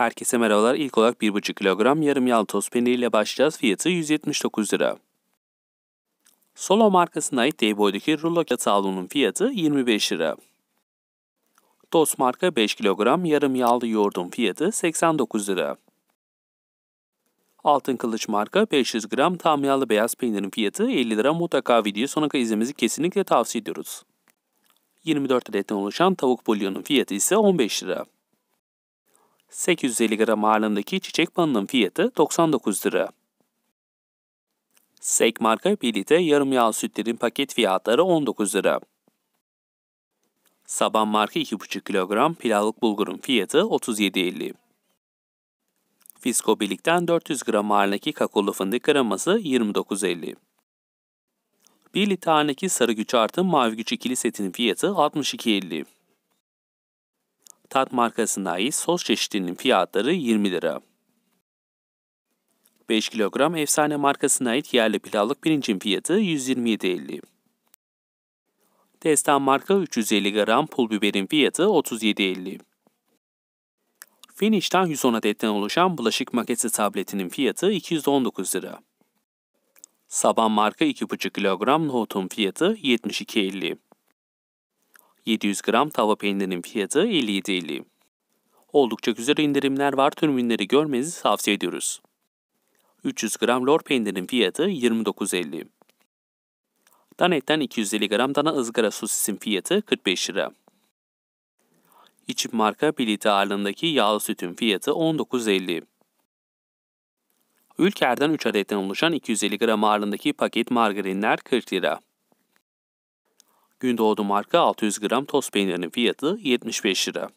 Herkese merhabalar. İlk olarak 1,5 kilogram yarım yağlı toz peyniriyle başlayacağız. Fiyatı 179 lira. Solo markasına ait boydaki rulo kağıt fiyatı 25 lira. Dost marka 5 kilogram yarım yağlı yoğurdun fiyatı 89 lira. Altın Kılıç marka 500 gram tam yağlı beyaz peynirin fiyatı 50 lira. Mutlaka video sonuna kadar izlemenizi kesinlikle tavsiye ediyoruz. 24 adetten oluşan tavuk bulyonun fiyatı ise 15 lira. 850 gram ağırlığındaki çiçek balının fiyatı 99 lira. Sek marka bir litre yarım yağlı sütlerin paket fiyatları 19 lira. Saban marka 2,5 kilogram pilavlık bulgurun fiyatı 37.50. Fisko Birlik'ten 400 gram ağırlığındaki kakaolu fındık kreması 29.50. 1 litre ağırlığındaki sarı güç artı mavi güç ikili setinin fiyatı 62.50 tat markasına ait sos çeşitinin fiyatları 20 lira. 5 kilogram efsane markasına ait yerli pilavlık pirincin fiyatı 127.50. Destan marka 350 gram pul biberin fiyatı 37.50. Finish'ten 110 adetten oluşan bulaşık maketi tabletinin fiyatı 219 lira. Saban marka 2,5 kilogram nohutun fiyatı 72.50. 700 gram tava peynirinin fiyatı 57.50. Oldukça güzel indirimler var tüm ürünleri görmenizi tavsiye ediyoruz. 300 gram lor peynirinin fiyatı 29.50. Danet'ten 250 gram dana ızgara sosisin fiyatı 45 lira. İçip marka Bilite ağırlığındaki yağlı sütün fiyatı 19.50. Ülker'den 3 adetten oluşan 250 gram ağırlığındaki paket margarinler 40 lira. Gündoğdu marka 600 gram toz peynirinin fiyatı 75 lira.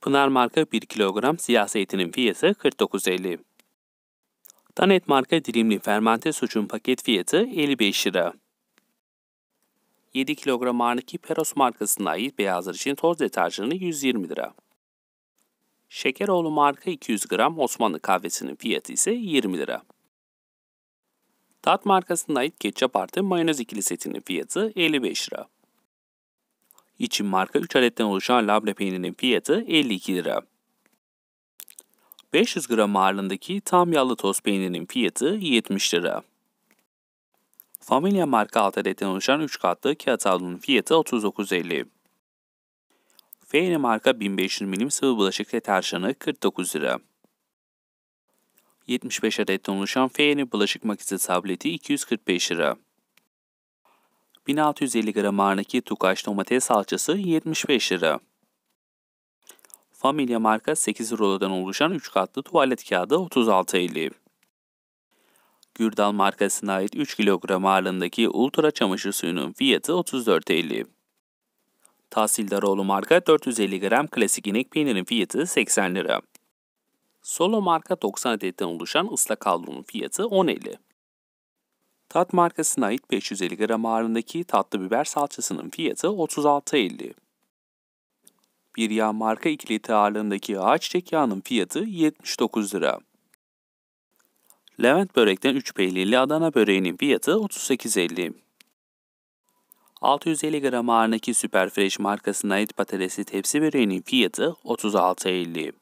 Pınar marka 1 kilogram siyah zeytinin fiyatı 49.50. Danet marka dilimli fermente sucun paket fiyatı 55 lira. 7 kilogram ağırlıklı Peros markasına ait beyazlar için toz deterjanı 120 lira. Şekeroğlu marka 200 gram Osmanlı kahvesinin fiyatı ise 20 lira. Tat markasına ait ketçap artı mayonez ikili setinin fiyatı 55 lira. İçin marka 3 adetten oluşan labne peynirinin fiyatı 52 lira. 500 gram ağırlığındaki tam yağlı toz peynirinin fiyatı 70 lira. Familya marka 6 adetten oluşan 3 katlı kağıt havlunun fiyatı 39.50. Feyne marka 1500 milim sıvı bulaşık deterjanı 49 lira. 75 adetten oluşan F&E bulaşık makinesi tableti 245 lira. 1650 gram ağırındaki Tukaş domates salçası 75 lira. Familya marka 8 rulodan oluşan 3 katlı tuvalet kağıdı 36.50. Gürdal markasına ait 3 kilogram ağırlığındaki ultra çamaşır suyunun fiyatı 34.50. Tahsildaroğlu marka 450 gram klasik inek peynirin fiyatı 80 lira. Solo marka 90 adetten oluşan ıslak havlunun fiyatı 10 Tat markasına ait 550 gram ağırlığındaki tatlı biber salçasının fiyatı 36.50. Bir yağ marka 2 litre ağırlığındaki ağaç çek yağının fiyatı 79 lira. Levent börekten 3 peynirli Adana böreğinin fiyatı 38.50. 650 gram ağırlığındaki Süper Fresh markasına ait patatesli tepsi böreğinin fiyatı 36.50.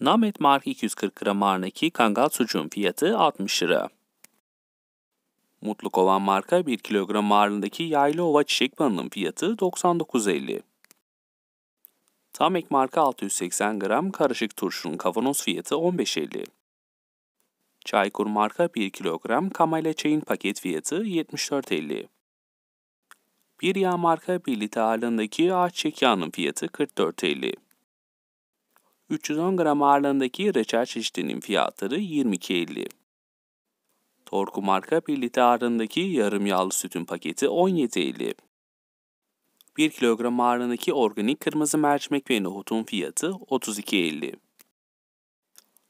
Namet marka 240 gram ağırındaki kangal sucuğun fiyatı 60 lira. Mutlu Kovan marka 1 kilogram ağırlığındaki yaylı ova çiçek balının fiyatı 99.50. Tamek marka 680 gram karışık turşunun kavanoz fiyatı 15.50. Çaykur marka 1 kilogram kamayla çayın paket fiyatı 74.50. Bir yağ marka 1 litre ağırlığındaki ağaç çek fiyatı 44.50. 310 gram ağırlığındaki reçel çeşidinin fiyatları 22.50. Torku marka 1 litre ağırlığındaki yarım yağlı sütün paketi 17.50. 1 kilogram ağırlığındaki organik kırmızı mercimek ve nohutun fiyatı 32.50.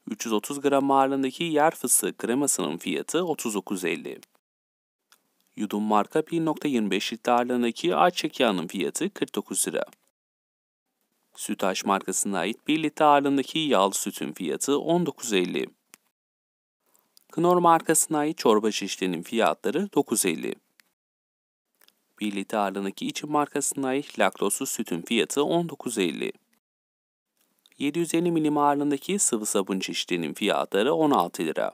330 gram ağırlığındaki yer fıstığı kremasının fiyatı 39.50. Yudum marka 1.25 litre ağırlığındaki ayçiçek yağının fiyatı 49 lira. Sütaş markasına ait 1 litre ağırlığındaki yağlı sütün fiyatı 19.50. Knorr markasına ait çorba şişlerinin fiyatları 9.50. 1 litre ağırlığındaki içim markasına ait laktozsuz sütün fiyatı 19.50. 750 milim ağırlığındaki sıvı sabun çeşitlerinin fiyatları 16 lira.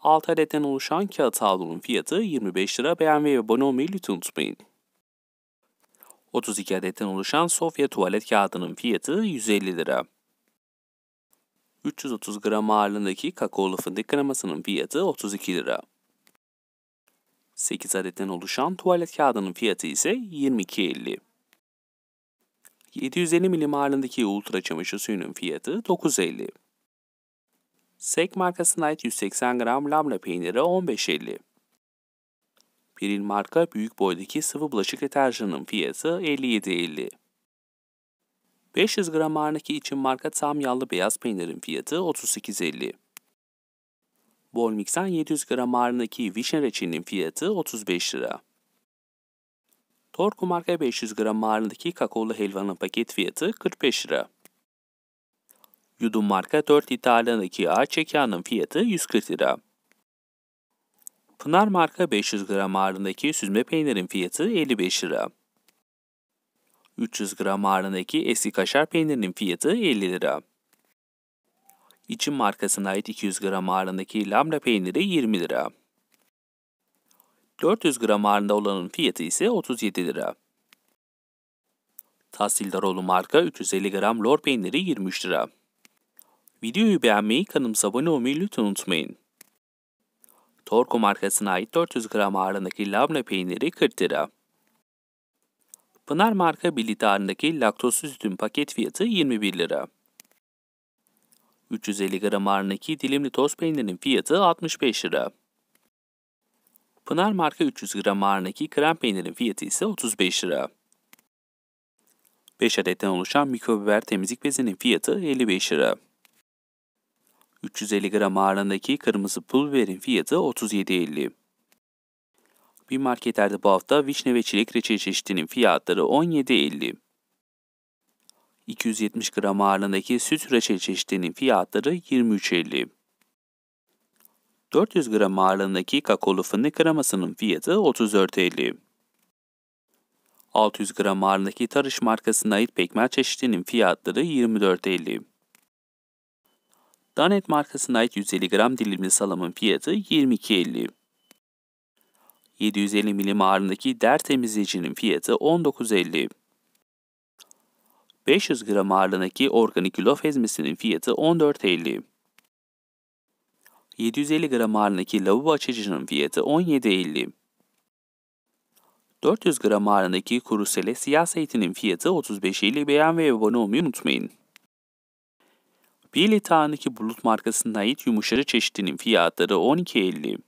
6 adetten oluşan kağıt havlunun fiyatı 25 lira. Beğenmeyi ve abone olmayı lütfen unutmayın. 32 adetten oluşan Sofya tuvalet kağıdının fiyatı 150 lira. 330 gram ağırlığındaki kakaolu fındık kremasının fiyatı 32 lira. 8 adetten oluşan tuvalet kağıdının fiyatı ise 22.50. 750 milim ağırlığındaki ultra çamaşır suyunun fiyatı 9.50. Sek markasına ait 180 gram lamla peyniri 15.50. Peril marka büyük boydaki sıvı bulaşık deterjanının fiyatı 57.50. 500 gram ağırlıklı için marka tam yağlı beyaz peynirin fiyatı 38.50. Bolmix'ten 700 gram ağırlığındaki vişne reçelinin fiyatı 35 lira. Torku marka 500 gram ağırlığındaki kakaolu helvanın paket fiyatı 45 lira. Yudum marka 4 litre ağırlığındaki ağaç çekağının fiyatı 140 lira. Pınar marka 500 gram ağırlığındaki süzme peynirin fiyatı 55 lira. 300 gram ağırlığındaki eski kaşar peynirinin fiyatı 50 lira. İçin markasına ait 200 gram ağırlığındaki lamra peyniri 20 lira. 400 gram ağırlığında olanın fiyatı ise 37 lira. Tahsildaroğlu marka 350 gram lor peyniri 23 lira. Videoyu beğenmeyi, kanalımıza abone olmayı lütfen unutmayın. Torku markasına ait 400 gram ağırlığındaki labne peyniri 40 lira. Pınar marka 1 litre ağırlığındaki laktozsuz sütün paket fiyatı 21 lira. 350 gram ağırlığındaki dilimli toz peynirinin fiyatı 65 lira. Pınar marka 300 gram ağırlığındaki krem peynirin fiyatı ise 35 lira. 5 adetten oluşan mikrobiber temizlik bezinin fiyatı 55 lira. 350 gram ağırlığındaki kırmızı pul biberin fiyatı 37.50. Bir marketlerde bu hafta vişne ve çilek reçel çeşitinin fiyatları 17.50. 270 gram ağırlığındaki süt reçel çeşitinin fiyatları 23.50. 400 gram ağırlığındaki kakaolu fındık kremasının fiyatı 34.50. 600 gram ağırlığındaki Tarış markasına ait pekmez çeşitinin fiyatları 24.50. Danet markasına ait 150 gram dilimli salamın fiyatı 22.50. 750 milim ağırlığındaki der temizleyicinin fiyatı 19.50. 500 gram ağırlığındaki organik yulaf ezmesinin fiyatı 14.50. 750 gram ağırlığındaki lavabo açıcının fiyatı 17.50. 400 gram ağırlığındaki kuru sele siyah zeytinin fiyatı 35.50 beğen ve abone olmayı unutmayın. Bir litrandaki Bulut markasının ait yumuşacı çeşitinin fiyatları 12.50.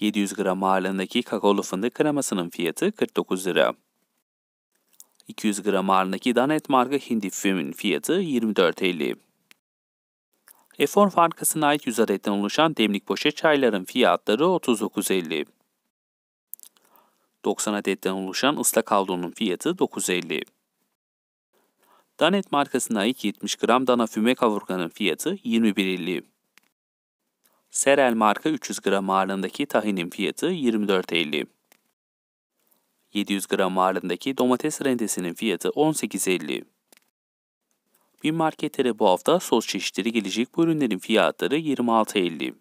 700 gram ağırlığındaki kakaolu fındık kremasının fiyatı 49 lira. 200 gram ağırlığındaki Danet marka hindi fümin fiyatı 24.50. Efor markasına ait 100 adetten oluşan demlik poşet çayların fiyatları 39.50. 90 adetten oluşan ıslak havlunun fiyatı 9.50. Danet markasına ait 70 gram dana füme kavurganın fiyatı 21.50. Serel marka 300 gram ağırlığındaki tahinin fiyatı 24.50. 700 gram ağırlığındaki domates rendesinin fiyatı 18.50. Bin marketlere bu hafta sos çeşitleri gelecek bu ürünlerin fiyatları 26.50.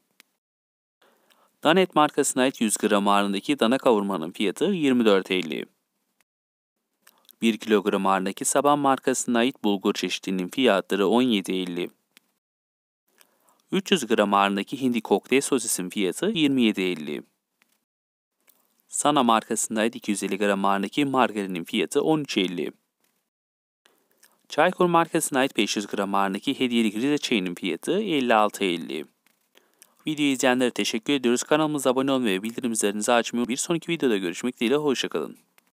Danet markasına ait 100 gram ağırlığındaki dana kavurmanın fiyatı 24.50. 1 kilogram ağırlığındaki Saban markasına ait bulgur çeşitinin fiyatları 17.50. 300 gram ağırlığındaki hindi kokteyl sosisin fiyatı 27.50. Sana markasına ait 250 gram ağırlığındaki margarinin fiyatı 13.50. Çaykur markasına ait 500 gram ağırlığındaki hediyelik Rize çayının fiyatı 56.50. Video izleyenlere teşekkür ediyoruz. Kanalımıza abone olmayı ve bildirimlerinizi açmayı bir sonraki videoda görüşmek dileğiyle hoşçakalın.